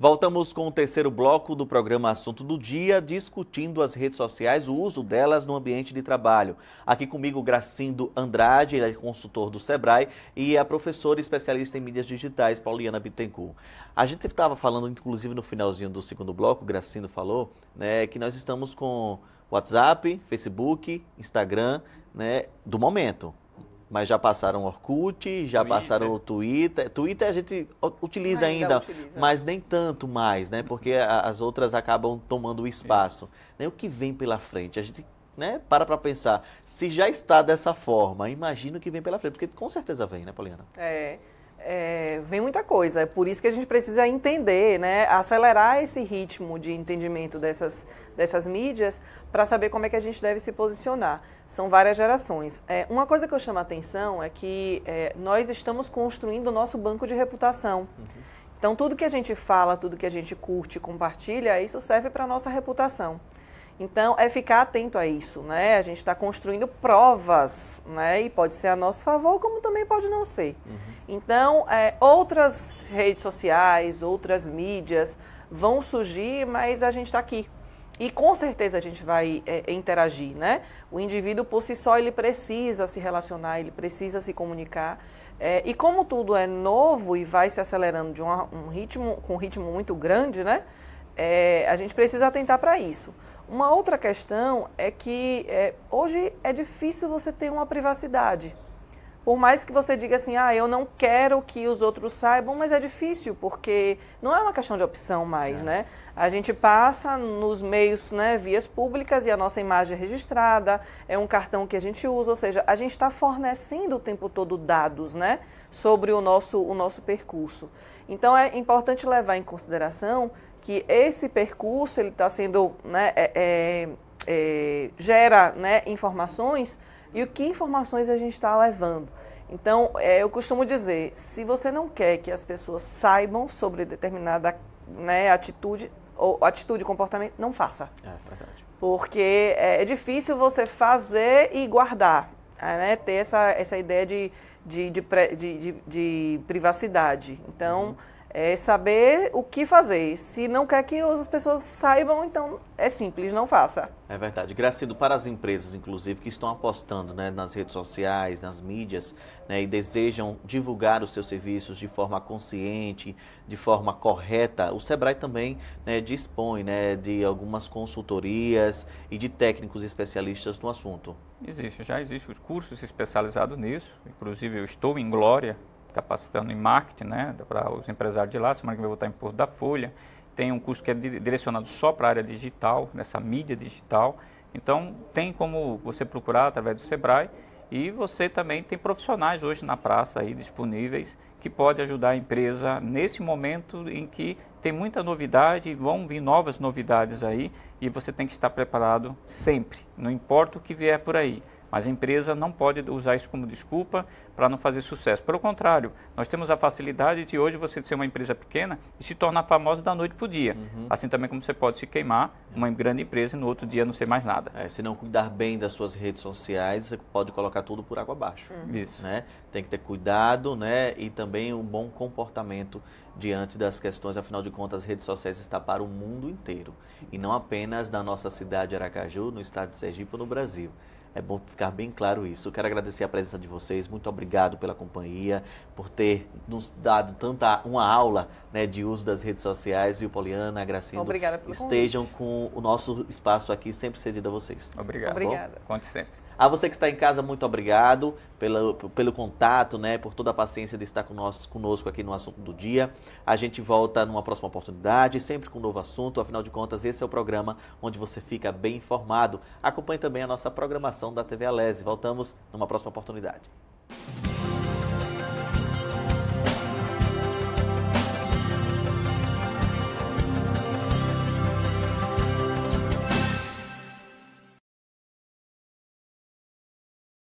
Voltamos com o terceiro bloco do programa Assunto do Dia, discutindo as redes sociais, o uso delas no ambiente de trabalho. Aqui comigo, Gracindo Andrade, ele é consultor do SEBRAE, e a é professora especialista em mídias digitais, Pauliana Bittencourt. A gente estava falando, inclusive, no finalzinho do segundo bloco, Gracindo falou, né, que nós estamos com WhatsApp, Facebook, Instagram, né, do momento. Mas já passaram o Orkut, já Twitter. passaram o Twitter. Twitter a gente utiliza ainda, ainda utiliza. mas nem tanto mais, né? Porque as outras acabam tomando o é. espaço. Né? O que vem pela frente? A gente né, para para pensar. Se já está dessa forma, imagino que vem pela frente. Porque com certeza vem, né, Poliana? É é, vem muita coisa. É por isso que a gente precisa entender, né, acelerar esse ritmo de entendimento dessas, dessas mídias para saber como é que a gente deve se posicionar. São várias gerações. É, uma coisa que eu chamo a atenção é que é, nós estamos construindo o nosso banco de reputação. Uhum. Então, tudo que a gente fala, tudo que a gente curte, compartilha, isso serve para a nossa reputação. Então, é ficar atento a isso, né? A gente está construindo provas, né? E pode ser a nosso favor, como também pode não ser. Uhum. Então, é, outras redes sociais, outras mídias vão surgir, mas a gente está aqui. E com certeza a gente vai é, interagir, né? O indivíduo por si só, ele precisa se relacionar, ele precisa se comunicar. É, e como tudo é novo e vai se acelerando de um, um ritmo, com um ritmo muito grande, né? É, a gente precisa atentar para isso. Uma outra questão é que é, hoje é difícil você ter uma privacidade por mais que você diga assim, ah, eu não quero que os outros saibam, mas é difícil, porque não é uma questão de opção mais, é. né? A gente passa nos meios, né, vias públicas e a nossa imagem é registrada, é um cartão que a gente usa, ou seja, a gente está fornecendo o tempo todo dados, né, sobre o nosso, o nosso percurso. Então é importante levar em consideração que esse percurso, ele está sendo, né, é, é, é, gera, né, informações e o que informações a gente está levando. Então, é, eu costumo dizer, se você não quer que as pessoas saibam sobre determinada né, atitude, ou atitude, comportamento, não faça. É verdade. Porque é, é difícil você fazer e guardar, é, né, ter essa, essa ideia de, de, de, de, de privacidade. Então, uhum é saber o que fazer. Se não quer que as pessoas saibam, então é simples, não faça. É verdade. Gracido, para as empresas, inclusive, que estão apostando né, nas redes sociais, nas mídias, né, e desejam divulgar os seus serviços de forma consciente, de forma correta, o Sebrae também né, dispõe né, de algumas consultorias e de técnicos especialistas no assunto. Existe, já existem os cursos especializados nisso. Inclusive, eu estou em Glória, capacitando em marketing né, para os empresários de lá. Semana que vem eu vou estar em Porto da Folha. Tem um curso que é direcionado só para a área digital, nessa mídia digital. Então, tem como você procurar através do Sebrae. E você também tem profissionais hoje na praça aí disponíveis que pode ajudar a empresa nesse momento em que tem muita novidade, vão vir novas novidades aí e você tem que estar preparado sempre, não importa o que vier por aí. Mas a empresa não pode usar isso como desculpa para não fazer sucesso. Pelo contrário, nós temos a facilidade de hoje você ser uma empresa pequena e se tornar famosa da noite para o dia. Uhum. Assim também como você pode se queimar uma grande empresa e no outro dia não ser mais nada. É, se não cuidar bem das suas redes sociais, você pode colocar tudo por água abaixo. Uhum. Isso. Né? Tem que ter cuidado né? e também um bom comportamento diante das questões. Afinal de contas, as redes sociais estão para o mundo inteiro e não apenas na nossa cidade de Aracaju, no estado de Sergipe ou no Brasil. É bom ficar bem claro isso. Eu quero agradecer a presença de vocês, muito obrigado pela companhia, por ter nos dado tanta uma aula né, de uso das redes sociais. E o Poliana, a Gracindo, Obrigada pelo estejam convite. com o nosso espaço aqui sempre cedido a vocês. Obrigado. Obrigada. Conte sempre. A você que está em casa, muito obrigado pelo, pelo contato, né, por toda a paciência de estar conosco, conosco aqui no assunto do dia. A gente volta numa próxima oportunidade, sempre com um novo assunto. Afinal de contas, esse é o programa onde você fica bem informado. Acompanhe também a nossa programação programação da TV Alese. Voltamos numa próxima oportunidade.